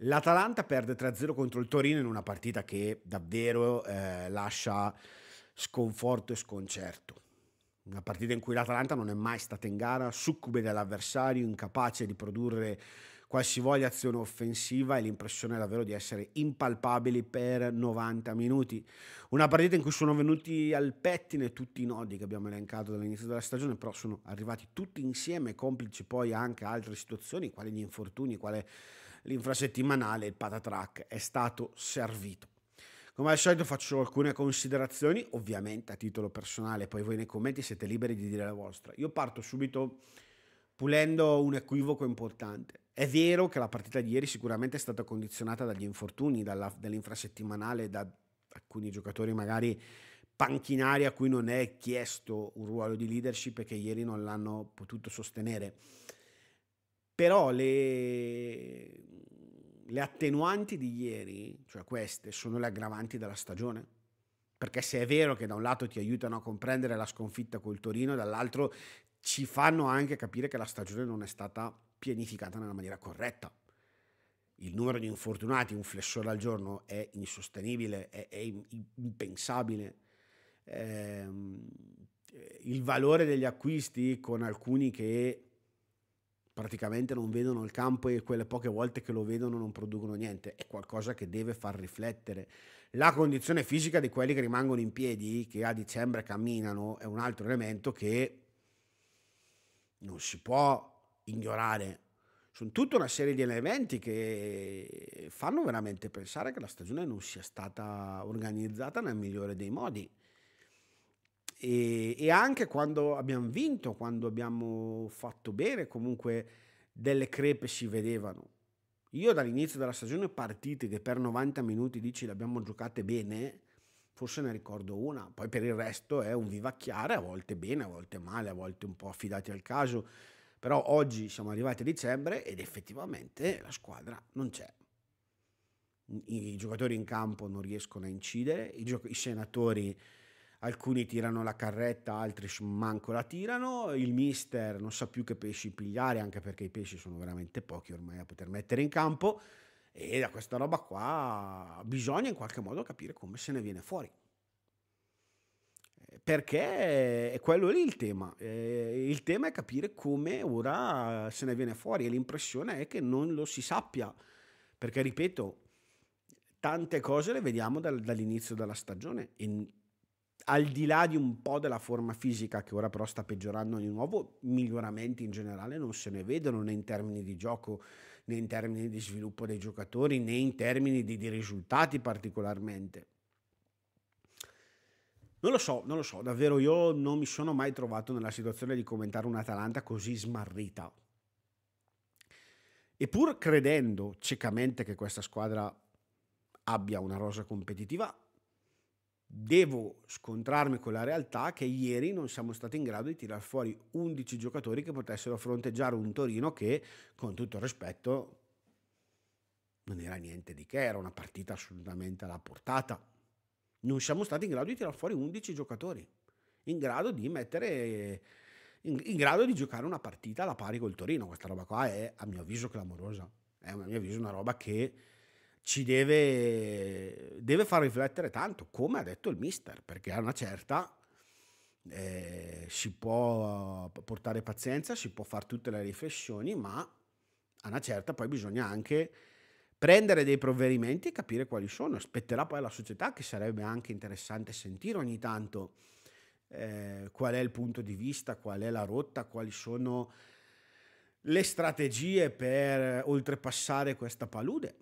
L'Atalanta perde 3-0 contro il Torino in una partita che davvero eh, lascia sconforto e sconcerto. Una partita in cui l'Atalanta non è mai stata in gara, succube dell'avversario, incapace di produrre qualsivoglia azione offensiva e l'impressione è davvero di essere impalpabili per 90 minuti. Una partita in cui sono venuti al pettine tutti i nodi che abbiamo elencato dall'inizio della stagione, però sono arrivati tutti insieme, complici poi anche altre situazioni, quali gli infortuni, quale l'infrasettimanale, il patatrack, è stato servito. Come al solito faccio alcune considerazioni, ovviamente a titolo personale, poi voi nei commenti siete liberi di dire la vostra. Io parto subito pulendo un equivoco importante. È vero che la partita di ieri sicuramente è stata condizionata dagli infortuni, dalla, dall'infrasettimanale, da alcuni giocatori magari panchinari a cui non è chiesto un ruolo di leadership e che ieri non l'hanno potuto sostenere. Però le, le attenuanti di ieri, cioè queste, sono le aggravanti della stagione. Perché se è vero che da un lato ti aiutano a comprendere la sconfitta col Torino, dall'altro ci fanno anche capire che la stagione non è stata pianificata nella maniera corretta. Il numero di infortunati, un flessore al giorno, è insostenibile, è, è impensabile. Eh, il valore degli acquisti con alcuni che praticamente non vedono il campo e quelle poche volte che lo vedono non producono niente. È qualcosa che deve far riflettere. La condizione fisica di quelli che rimangono in piedi, che a dicembre camminano, è un altro elemento che non si può ignorare. Sono tutta una serie di elementi che fanno veramente pensare che la stagione non sia stata organizzata nel migliore dei modi. E, e anche quando abbiamo vinto, quando abbiamo fatto bene, comunque delle crepe si vedevano. Io dall'inizio della stagione partite che per 90 minuti dici le abbiamo giocate bene, forse ne ricordo una, poi per il resto è un vivacchiare, a volte bene, a volte male, a volte un po' affidati al caso, però oggi siamo arrivati a dicembre ed effettivamente la squadra non c'è. I, giocatori in campo non riescono a incidere, i, i senatori alcuni tirano la carretta, altri manco la tirano, il mister non sa più che pesci pigliare, anche perché i pesci sono veramente pochi ormai a poter mettere in campo, e da questa roba qua bisogna in qualche modo capire come se ne viene fuori. Eh, perché è quello lì il tema, eh, il tema è capire come ora se ne viene fuori e l'impressione è che non lo si sappia, perché ripeto, tante cose le vediamo dall'inizio della stagione, in al di là di un po' della forma fisica che ora però sta peggiorando di nuovo, miglioramenti in generale non se ne vedono né in termini di gioco né in termini di sviluppo dei giocatori né in termini di, di risultati particolarmente. Non lo so, non lo so, davvero io non mi sono mai trovato nella situazione di commentare un'Atalanta così smarrita. Eppur credendo ciecamente che questa squadra abbia una rosa competitiva, devo scontrarmi con la realtà che ieri non siamo stati in grado di tirar fuori 11 giocatori che potessero fronteggiare un Torino che, con tutto il rispetto, non era niente di che, era una partita assolutamente alla portata. Non siamo stati in grado di tirar fuori 11 giocatori in grado di mettere in, grado di giocare una partita alla pari col Torino. Questa roba qua è, a mio avviso, clamorosa. È a mio avviso una roba che ci deve, deve, far riflettere tanto, come ha detto il mister, perché a una certa eh, si può portare pazienza, si può fare tutte le riflessioni, ma a una certa poi bisogna anche prendere dei provvedimenti e capire quali sono. Spetterà poi alla società, che sarebbe anche interessante sentire ogni tanto eh, qual è il punto di vista, qual è la rotta, quali sono le strategie per oltrepassare questa palude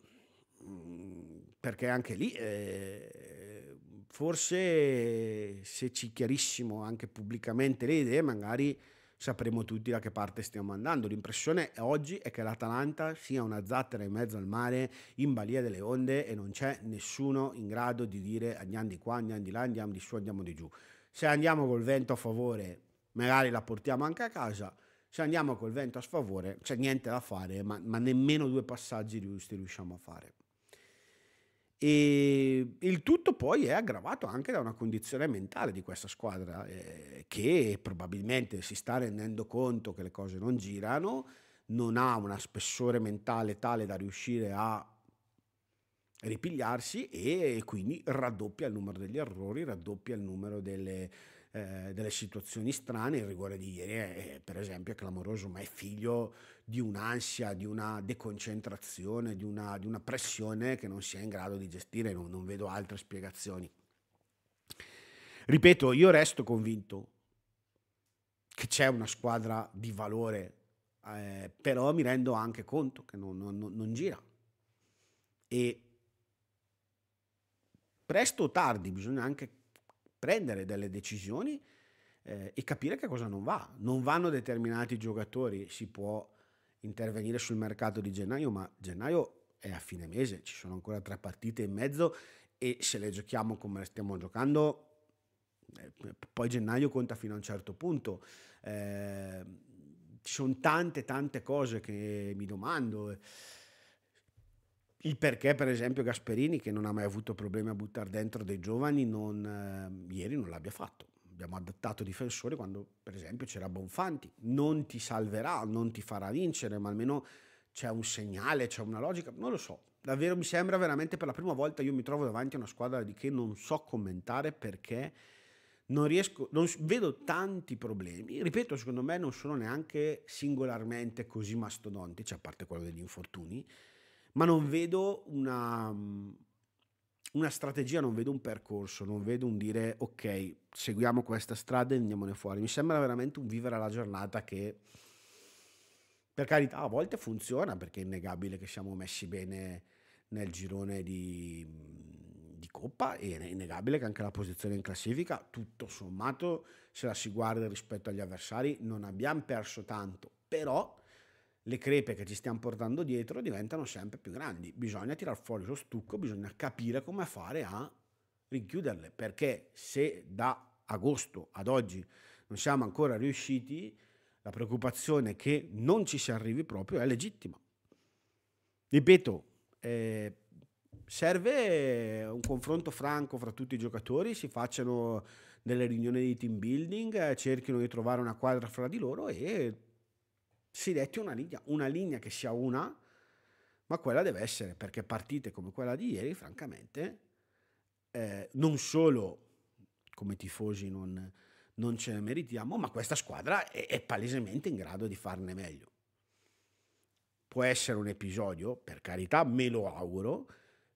perché anche lì eh, forse se ci chiarissimo anche pubblicamente le idee magari sapremo tutti da che parte stiamo andando. L'impressione oggi è che l'Atalanta sia una zattera in mezzo al mare, in balia delle onde e non c'è nessuno in grado di dire andiamo di qua, andiamo di là, andiamo di su, andiamo di giù. Se andiamo col vento a favore magari la portiamo anche a casa, se andiamo col vento a sfavore c'è niente da fare, ma, ma nemmeno due passaggi riusciamo a fare. E ehm, il tutto poi è aggravato anche da una condizione mentale di questa squadra eh, che probabilmente si sta rendendo conto che le cose non girano, non ha una spessore mentale tale da riuscire a ripigliarsi e quindi raddoppia il numero degli errori, raddoppia il numero delle, eh, delle situazioni strane, il rigore di ieri è, per esempio è clamoroso, ma è figlio di un'ansia, di una deconcentrazione, di una, di una pressione che non si è in grado di gestire, non, non vedo altre spiegazioni. Ripeto, io resto convinto che c'è una squadra di valore, eh, però mi rendo anche conto che non, non, non gira. E presto o tardi bisogna anche prendere delle decisioni eh, e capire che cosa non va. Non vanno determinati giocatori, si può intervenire sul mercato di gennaio, ma gennaio è a fine mese, ci sono ancora tre partite e mezzo e se le giochiamo come stiamo giocando, eh, poi gennaio conta fino a un certo punto. Eh, ci sono tante tante cose che mi domando. Il perché, per esempio, Gasperini, che non ha mai avuto problemi a buttare dentro dei giovani, non, eh, ieri non l'abbia fatto. Abbiamo adattato difensori quando, per esempio, c'era Bonfanti. Non ti salverà, non ti farà vincere, ma almeno c'è un segnale, c'è una logica. Non lo so. Davvero mi sembra veramente per la prima volta io mi trovo davanti a una squadra di che non so commentare perché non riesco, non, vedo tanti problemi. Ripeto, secondo me non sono neanche singolarmente così mastodontici, a parte quello degli infortuni ma non vedo una, mm, una strategia, non vedo un percorso, non vedo un dire ok, seguiamo questa strada e andiamone fuori. Mi sembra veramente un vivere alla giornata che per carità a volte funziona perché è innegabile che siamo messi bene nel girone di, mm, di Coppa e è innegabile che anche la posizione in classifica, tutto sommato, se la si guarda rispetto agli avversari, non abbiamo perso tanto, però le crepe che ci stiamo portando dietro diventano sempre più grandi. Bisogna tirar fuori lo stucco, bisogna capire come fare a rinchiuderle, perché se da agosto ad oggi non siamo ancora riusciti, la preoccupazione che non ci si arrivi proprio è legittima. Ripeto, eh, serve un confronto franco fra tutti i giocatori, si facciano delle riunioni di team building, eh, cerchino di trovare una quadra fra di loro e si detti una linea, una linea che sia una, ma quella deve essere, perché partite come quella di ieri, francamente, eh, non solo come tifosi non, non, ce ne meritiamo, ma questa squadra è, è palesemente in grado di farne meglio. Può essere un episodio, per carità, me lo auguro,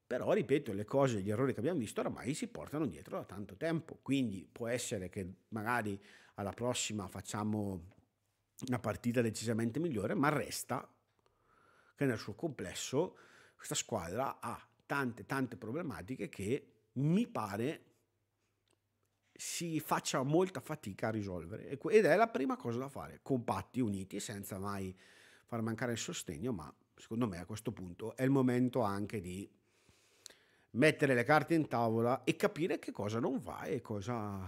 però ripeto le cose, gli errori che abbiamo visto oramai si portano dietro da tanto tempo, quindi può essere che magari alla prossima facciamo una partita decisamente migliore, ma resta che nel suo complesso questa squadra ha tante tante problematiche che mi pare si faccia molta fatica a risolvere ed è la prima cosa da fare, compatti, uniti, senza mai far mancare il sostegno, ma secondo me a questo punto è il momento anche di mettere le carte in tavola e capire che cosa non va e cosa,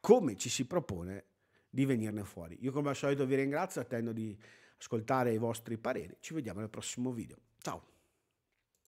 come ci si propone di venirne fuori. Io come al solito vi ringrazio, attendo di ascoltare i vostri pareri, ci vediamo nel prossimo video. Ciao!